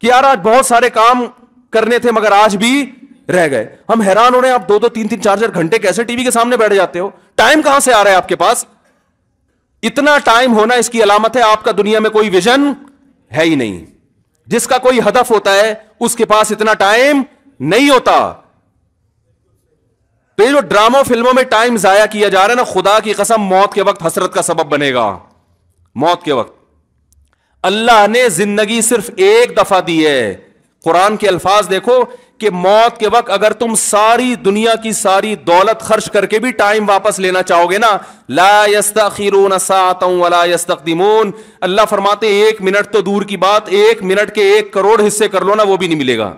कि यार आज बहुत सारे काम करने थे मगर आज भी रह गए हम हैरान हो रहे हैं आप दो दो तीन तीन चार चार घंटे कैसे टीवी के सामने बैठ जाते हो टाइम कहां से आ रहा है आपके पास इतना टाइम होना इसकी अलामत है आपका दुनिया में कोई विजन है ही नहीं जिसका कोई हदफ होता है उसके पास इतना टाइम नहीं होता तो ये जो ड्रामो फिल्मों में टाइम जाया किया जा रहा है ना खुदा की कसम मौत के वक्त हसरत का सबब बनेगा मौत के वक्त अल्लाह ने जिंदगी सिर्फ एक दफा दी है कुरान के अल्फाज देखो कि मौत के वक्त अगर तुम सारी दुनिया की सारी दौलत खर्च करके भी टाइम वापस लेना चाहोगे ना ला यस्तरून वला यस्तकदमून अल्लाह फरमाते एक मिनट तो दूर की बात एक मिनट के एक करोड़ हिस्से कर लो ना वो भी नहीं मिलेगा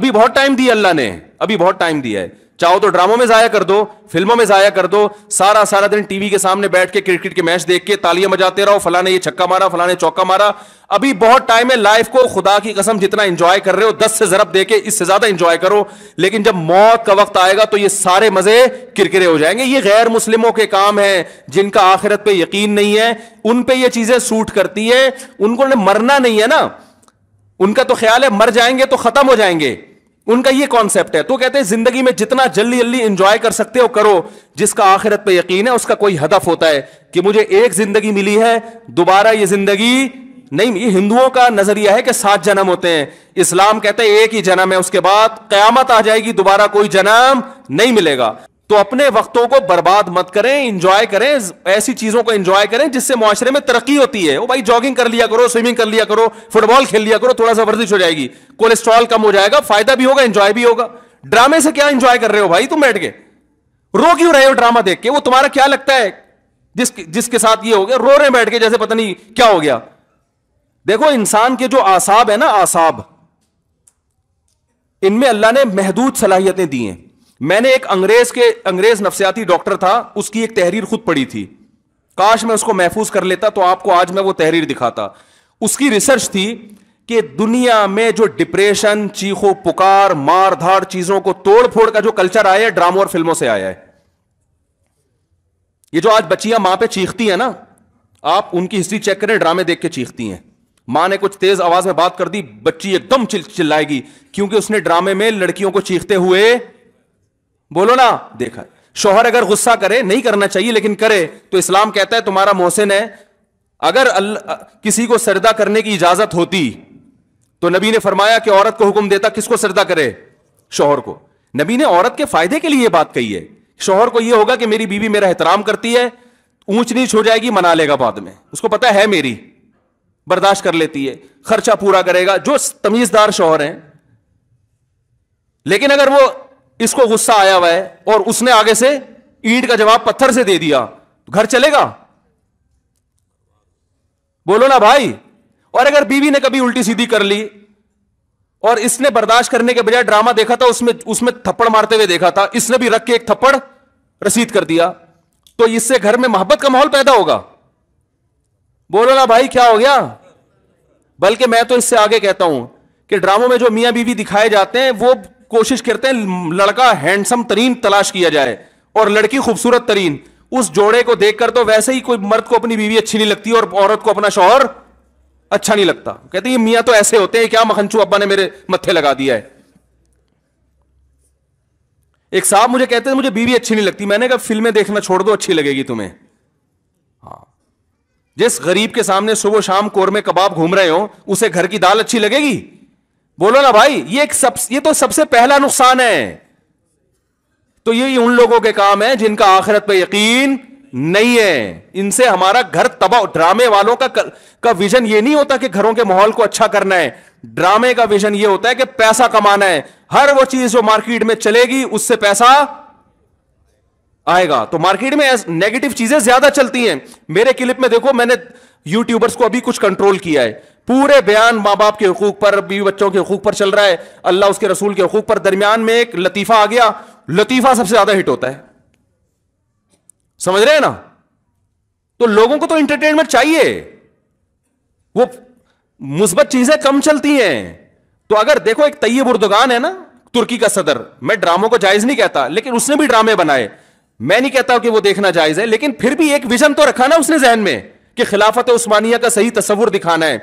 अभी बहुत टाइम दिया अल्लाह ने अभी बहुत टाइम दिया है चाहो तो ड्रामों में जाया कर दो फिल्मों में जाया कर दो सारा सारा दिन टीवी के सामने बैठ के क्रिकेट के मैच देख के तालियां बजाते रहो फलाने ये छक्का मारा फलाने चौका मारा अभी बहुत टाइम है लाइफ को खुदा की कसम जितना इंजॉय कर रहे हो दस से जरब देके इससे ज्यादा इंजॉय करो लेकिन जब मौत का वक्त आएगा तो ये सारे मजे किरकिरे हो जाएंगे ये गैर मुस्लिमों के काम है जिनका आखिरत पे यकीन नहीं है उन पर यह चीजें सूट करती है उनको मरना नहीं है ना उनका तो ख्याल है मर जाएंगे तो खत्म हो जाएंगे उनका ये कॉन्सेप्ट है तो कहते हैं जिंदगी में जितना जल्दी जल्दी इंजॉय कर सकते हो करो जिसका आखिरत पे यकीन है उसका कोई हदफ होता है कि मुझे एक जिंदगी मिली है दोबारा ये जिंदगी नहीं ये हिंदुओं का नजरिया है कि सात जन्म होते हैं इस्लाम कहते हैं एक ही जन्म है उसके बाद कयामत आ जाएगी दोबारा कोई जन्म नहीं मिलेगा तो अपने वक्तों को बर्बाद मत करें इंजॉय करें ऐसी चीजों को इंजॉय करें जिससे माशरे में तरक्की होती है वो भाई जॉगिंग कर लिया करो स्विमिंग कर लिया करो फुटबॉल खेल लिया करो थोड़ा सा वर्जिश हो जाएगी कोलेस्ट्रॉल कम हो जाएगा फायदा भी होगा एंजॉय भी होगा ड्रामे से क्या इंजॉय कर रहे हो भाई तुम बैठ के रो क्यों रहे हो ड्रामा देख के वो तुम्हारा क्या लगता है जिस जिसके साथ ये हो गया रो रहे बैठ के जैसे पता नहीं क्या हो गया देखो इंसान के जो आसाब है ना आसाब इनमें अल्लाह ने महदूद सलाहियतें दी हैं मैंने एक अंग्रेज के अंग्रेज नफसियाती डॉक्टर था उसकी एक तहरीर खुद पड़ी थी काश मैं उसको महफूज कर लेता तो आपको आज मैं वो तहरीर दिखाता उसकी रिसर्च थी कि दुनिया में जो डिप्रेशन चीखो पुकार मार धाड़ चीजों को तोड़ फोड़ का जो कल्चर आया है ड्रामों और फिल्मों से आया है ये जो आज बच्चियां मां पे चीखती हैं ना आप उनकी हिस्ट्री चेक करें ड्रामे देख के चीखती हैं मां ने कुछ तेज आवाज में बात कर दी बच्ची एकदम चिल्लाएगी क्योंकि उसने ड्रामे में लड़कियों को चीखते हुए बोलो ना देखा शोहर अगर गुस्सा करे नहीं करना चाहिए लेकिन करे तो इस्लाम कहता है तुम्हारा मोहसिन है अगर अल, किसी को सरदा करने की इजाजत होती तो नबी ने फरमाया कि औरत को हुक्म देता किसको सरदा करे शोहर को नबी ने औरत के फायदे के लिए बात कही है शोहर को यह होगा कि मेरी बीवी मेरा एहतराम करती है ऊंच नीच हो जाएगी मना लेगा बाद में उसको पता है मेरी बर्दाश्त कर लेती है खर्चा पूरा करेगा जो तमीजदार शोहर है लेकिन अगर वो इसको गुस्सा आया हुआ है और उसने आगे से ईंट का जवाब पत्थर से दे दिया तो घर चलेगा बोलो ना भाई और अगर बीवी ने कभी उल्टी सीधी कर ली और इसने बर्दाश्त करने के बजाय ड्रामा देखा था उसमें उसमें थप्पड़ मारते हुए देखा था इसने भी रख के एक थप्पड़ रसीद कर दिया तो इससे घर में मोहब्बत का माहौल पैदा होगा बोलो ना भाई क्या हो गया बल्कि मैं तो इससे आगे कहता हूं कि ड्रामों में जो मियाँ बीवी दिखाए जाते हैं वो कोशिश करते हैं लड़का हैंडसम तरीन तलाश किया जाए और लड़की खूबसूरत तरीन उस जोड़े को देखकर तो वैसे ही कोई मर्द को अपनी बीवी अच्छी नहीं लगती और औरत को अपना शोहर अच्छा नहीं लगता कहते ये मियाँ तो ऐसे होते हैं क्या मखनचू अब्बा ने मेरे मत्थे लगा दिया है एक साहब मुझे कहते थे मुझे बीवी अच्छी नहीं लगती मैंने कहा फिल्में देखना छोड़ दो अच्छी लगेगी तुम्हें हाँ जिस गरीब के सामने सुबह शाम कोर में कबाब घूम रहे हो उसे घर की दाल अच्छी लगेगी बोलो ना भाई ये एक सब ये तो सबसे पहला नुकसान है तो ये उन लोगों के काम है जिनका आखिरत पर यकीन नहीं है इनसे हमारा घर तबाह ड्रामे वालों का का विजन ये नहीं होता कि घरों के माहौल को अच्छा करना है ड्रामे का विजन ये होता है कि पैसा कमाना है हर वो चीज जो मार्केट में चलेगी उससे पैसा आएगा तो मार्केट में नेगेटिव चीजें ज्यादा चलती हैं मेरे क्लिप में देखो मैंने यूट्यूबर्स को अभी कुछ कंट्रोल किया है पूरे बयान माँ बाप के हकूक पर बीवी बच्चों के हकूक पर चल रहा है अल्लाह उसके रसूल के हकूक पर दरमियान में एक लतीफा आ गया लतीफा सबसे ज्यादा हिट होता है समझ रहे हैं ना तो लोगों को तो इंटरटेनमेंट चाहिए वो मुस्बत चीजें कम चलती हैं तो अगर देखो एक तैयब उर्दगान है ना तुर्की का सदर मैं ड्रामों को जायज नहीं कहता लेकिन उसने भी ड्रामे बनाए मैं नहीं कहता कि वो देखना जायज है लेकिन फिर भी एक विजन तो रखा ना उसने जहन में कि खिलाफत उस्मानिया का सही तस्वुर दिखाना है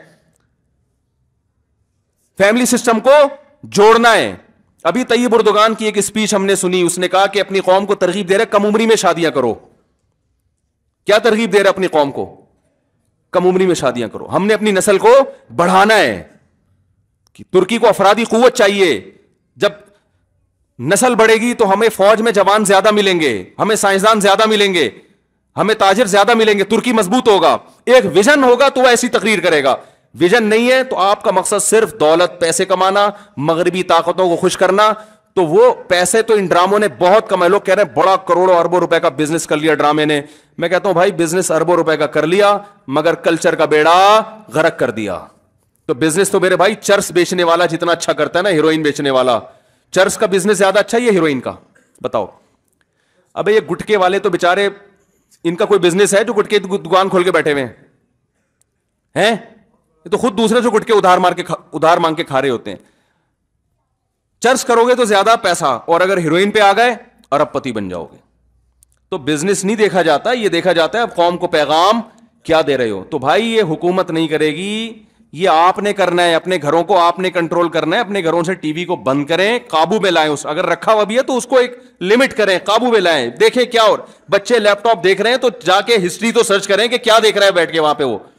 फैमिली सिस्टम को जोड़ना है अभी तयब उर्दुगान की एक स्पीच हमने सुनी उसने कहा कि अपनी कौम को तरगीब दे रहे कम उम्री में शादियां करो क्या तरगीब दे रहे अपनी कौम को कम उम्री में शादियां करो हमने अपनी नस्ल को बढ़ाना है कि तुर्की को अफराधी कवत चाहिए जब नस्ल बढ़ेगी तो हमें फौज में जवान ज्यादा मिलेंगे हमें साइंसदान ज्यादा मिलेंगे हमें ताजिर ज्यादा मिलेंगे तुर्की मजबूत होगा एक विजन होगा तो वह ऐसी तकरीर करेगा विजन नहीं है तो आपका मकसद सिर्फ दौलत पैसे कमाना मगरबी ताकतों को खुश करना तो वो पैसे तो इन ड्रामों ने बहुत कमाए लोग कह रहे हैं बड़ा करोड़ों अरबों रुपए का बिजनेस कर लिया ड्रामे ने मैं कहता हूं भाई बिजनेस अरबों रुपए का कर लिया मगर कल्चर का बेड़ा गरक कर दिया तो बिजनेस तो मेरे भाई चर्च बेचने वाला जितना अच्छा करता है ना हीरोइन बेचने वाला चर्च का बिजनेस ज्यादा अच्छा है या हीरोइन का बताओ अबे ये गुटके वाले तो बेचारे इनका कोई बिजनेस है जो गुटके दुकान खोल के बैठे हुए हैं हैं ये तो खुद दूसरे से गुटके उधार मार के उधार मांग के खा रहे होते हैं चर्च करोगे तो ज्यादा पैसा और अगर हीरोइन पे आ गए अरबपति बन जाओगे तो बिजनेस नहीं देखा जाता ये देखा जाता है अब कौम को पैगाम क्या दे रहे हो तो भाई ये हुकूमत नहीं करेगी ये आपने करना है अपने घरों को आपने कंट्रोल करना है अपने घरों से टीवी को बंद करें काबू में लाएं उस अगर रखा हुआ भी है तो उसको एक लिमिट करें काबू में लाएं देखें क्या और बच्चे लैपटॉप देख रहे हैं तो जाके हिस्ट्री तो सर्च करें कि क्या देख रहा है बैठ के वहां पे वो